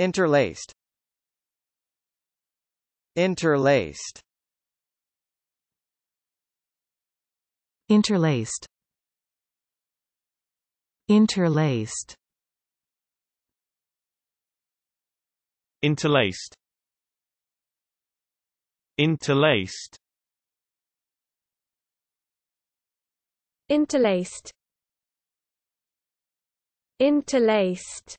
Interlaced Interlaced Interlaced Interlaced Interlaced Interlaced Interlaced Interlaced